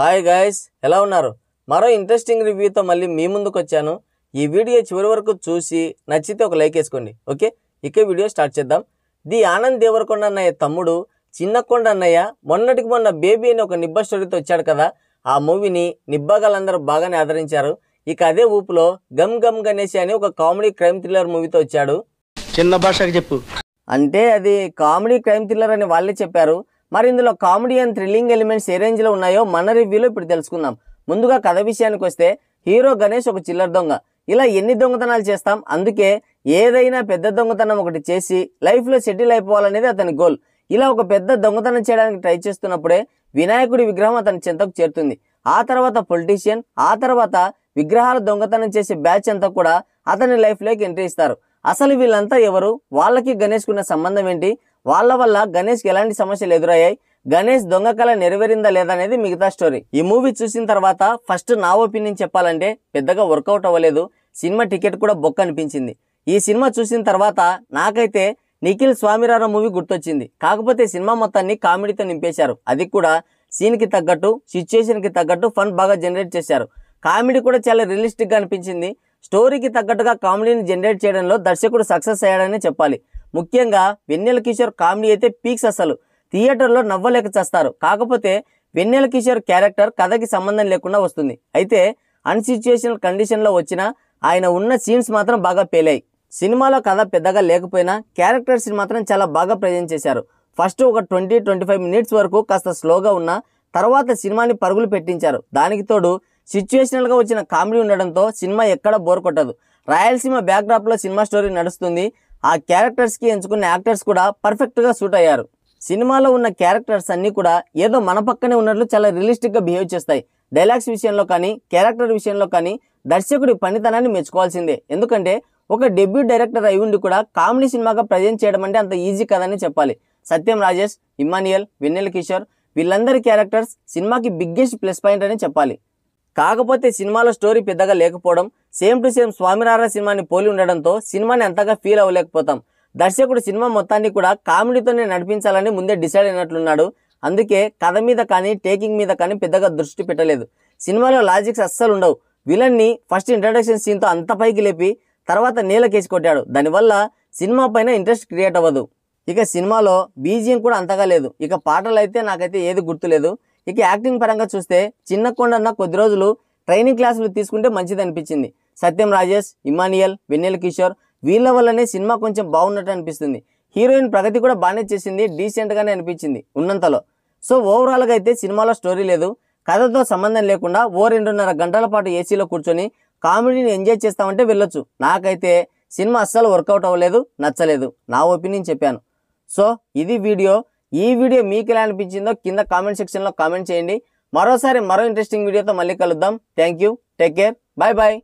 hi guys ఎలా ఉన్నారు మరో ఇంట్రెస్టింగ్ రివ్యూతో మళ్ళీ మీ ముందుకు వచ్చాను ఈ వీడియో చివరి వరకు చూసి నచ్చితే ఒక లైక్ వేసుకోండి ఓకే ఇక వీడియో స్టార్ట్ చేద్దాం ది ఆనంద్ దేవరకొండ అన్నయ్య తమ్ముడు చిన్నకొండ అన్నయ్య మొన్నటికి మొన్న బేబీ అని ఒక నిబ్బా స్టోరీతో వచ్చాడు కదా ఆ మూవీని నిబ్బాగాలందరూ బాగానే ఆదరించారు ఇక అదే ఊపులో గమ్ గమ్ గణేష్ అని ఒక కామెడీ క్రైమ్ థ్రిల్లర్ మూవీతో వచ్చాడు చిన్న భాషకు చెప్పు అంటే అది కామెడీ క్రైమ్ థ్రిల్లర్ అని వాళ్ళే చెప్పారు మరి ఇందులో కామెడీ అండ్ థ్రిల్లింగ్ ఎలిమెంట్స్ ఏ రేంజ్లో ఉన్నాయో మన రివ్యూలో ఇప్పుడు తెలుసుకుందాం ముందుగా కథ విషయానికి వస్తే హీరో గణేష్ ఒక చిల్లర దొంగ ఇలా ఎన్ని దొంగతనాలు చేస్తాం అందుకే ఏదైనా పెద్ద దొంగతనం ఒకటి చేసి లైఫ్లో సెటిల్ అయిపోవాలనేది అతని గోల్ ఇలా ఒక పెద్ద దొంగతనం చేయడానికి ట్రై చేస్తున్నప్పుడే వినాయకుడి విగ్రహం అతని చెంతకు చేరుతుంది ఆ తర్వాత పొలిటీషియన్ ఆ తర్వాత విగ్రహాలు దొంగతనం చేసే బ్యాచ్ అంతా కూడా అతని లైఫ్లోకి ఎంట్రీ ఇస్తారు అసలు వీళ్ళంతా ఎవరు వాళ్ళకి గణేష్కున్న సంబంధం ఏంటి వాళ్ళ వల్ల గణేష్కి ఎలాంటి సమస్యలు ఎదురయ్యాయి గణేష్ దొంగ కళ నెరవేరిందా లేదా అనేది మిగతా స్టోరీ ఈ మూవీ చూసిన తర్వాత ఫస్ట్ నా ఒపీనియన్ చెప్పాలంటే పెద్దగా వర్కౌట్ అవ్వలేదు సినిమా టికెట్ కూడా బొక్క అనిపించింది ఈ సినిమా చూసిన తర్వాత నాకైతే నిఖిల్ స్వామిరారా మూవీ గుర్తొచ్చింది కాకపోతే సినిమా మొత్తాన్ని కామెడీతో నింపేశారు అది కూడా సీన్కి తగ్గట్టు సిచ్యుయేషన్కి తగ్గట్టు ఫన్ బాగా జనరేట్ చేశారు కామెడీ కూడా చాలా రియలిస్టిక్గా అనిపించింది స్టోరీకి తగ్గట్టుగా కామెడీని జనరేట్ చేయడంలో దర్శకుడు సక్సెస్ అయ్యాడని చెప్పాలి ముఖ్యంగా వెన్నెల కిషోర్ కామెడీ అయితే పీక్స్ అసలు థియేటర్లో నవ్వలేక చేస్తారు కాకపోతే వెన్నెల కిషోర్ క్యారెక్టర్ కథకి సంబంధం లేకుండా వస్తుంది అయితే అన్సిచ్యుయేషనల్ కండిషన్లో వచ్చిన ఆయన ఉన్న సీన్స్ మాత్రం బాగా పేలాయి సినిమాలో కథ పెద్దగా లేకపోయినా క్యారెక్టర్స్ని మాత్రం చాలా బాగా ప్రజెంట్ చేశారు ఫస్ట్ ఒక ట్వంటీ ట్వంటీ ఫైవ్ మినిట్స్ వరకు కాస్త స్లోగా ఉన్న తర్వాత సినిమాని పరుగులు పెట్టించారు దానికి తోడు సిచ్యువేషనల్గా వచ్చిన కామెడీ ఉండడంతో సినిమా ఎక్కడ బోర్ కొట్టదు రాయలసీమ బ్యాక్డ్రాప్లో సినిమా స్టోరీ నడుస్తుంది ఆ క్యారెక్టర్స్కి ఎంచుకున్న యాక్టర్స్ కూడా పర్ఫెక్ట్గా సూట్ అయ్యారు సినిమాలో ఉన్న క్యారెక్టర్స్ అన్నీ కూడా ఏదో మన పక్కనే ఉన్నట్లు చాలా రియలిస్టిక్గా బిహేవ్ చేస్తాయి డైలాగ్స్ విషయంలో కానీ క్యారెక్టర్ విషయంలో కానీ దర్శకుడి పనితనాన్ని మెచ్చుకోవాల్సిందే ఎందుకంటే ఒక డెబ్యూ డైరెక్టర్ అయి ఉండి కూడా కామెడీ సినిమాగా ప్రజెంట్ చేయడం అంటే అంత ఈజీ కదని చెప్పాలి సత్యం రాజేష్ ఇమానియల్ వెన్నెల కిషోర్ వీళ్ళందరి క్యారెక్టర్స్ సినిమాకి బిగ్గెస్ట్ ప్లస్ పాయింట్ అని చెప్పాలి కాకపోతే సినిమాలో స్టోరీ పెద్దగా లేకపోవడం సేమ్ టు సేమ్ స్వామినారాయణ సినిమాని పోలి ఉండడంతో సినిమాని అంతగా ఫీల్ అవ్వలేకపోతాం దర్శకుడు సినిమా మొత్తాన్ని కూడా కామెడీతోనే నడిపించాలని ముందే డిసైడ్ అయినట్లున్నాడు అందుకే కథ మీద కానీ టేకింగ్ మీద కానీ పెద్దగా దృష్టి పెట్టలేదు సినిమాలో లాజిక్స్ అస్సలు ఉండవు విలన్ని ఫస్ట్ ఇంట్రడక్షన్ సీన్తో అంత పైకి లేపి తర్వాత నీళ్ళకేసి కొట్టాడు దానివల్ల సినిమా పైన ఇంట్రెస్ట్ క్రియేట్ అవ్వదు ఇక సినిమాలో బీజియం కూడా అంతగా లేదు ఇక పాటలు అయితే నాకైతే ఏది గుర్తులేదు ఇక యాక్టింగ్ పరంగా చూస్తే చిన్న కొండన్న కొద్ది రోజులు ట్రైనింగ్ క్లాసులు తీసుకుంటే మంచిది అనిపించింది సత్యం రాజేష్ ఇమానియల్ వెన్నెల కిషోర్ వీళ్ళ వల్లనే సినిమా కొంచెం బాగున్నట్టు అనిపిస్తుంది హీరోయిన్ ప్రగతి కూడా బాగానే చేసింది డీసెంట్గానే అనిపించింది ఉన్నంతలో సో ఓవరాల్గా అయితే సినిమాలో స్టోరీ లేదు కథతో సంబంధం లేకుండా ఓ రెండున్నర గంటల పాటు ఏసీలో కూర్చొని కామెడీని ఎంజాయ్ చేస్తామంటే వెళ్ళొచ్చు నాకైతే సినిమా అస్సలు వర్కౌట్ అవ్వలేదు నచ్చలేదు నా ఒపీనియన్ చెప్పాను సో ఇది వీడియో ఈ వీడియో మీకు ఎలా అనిపించిందో కింద కామెంట్ సెక్షన్లో కామెంట్ చేయండి మరోసారి మరో ఇంట్రెస్టింగ్ వీడియోతో మళ్ళీ కలుద్దాం thank you take care bye bye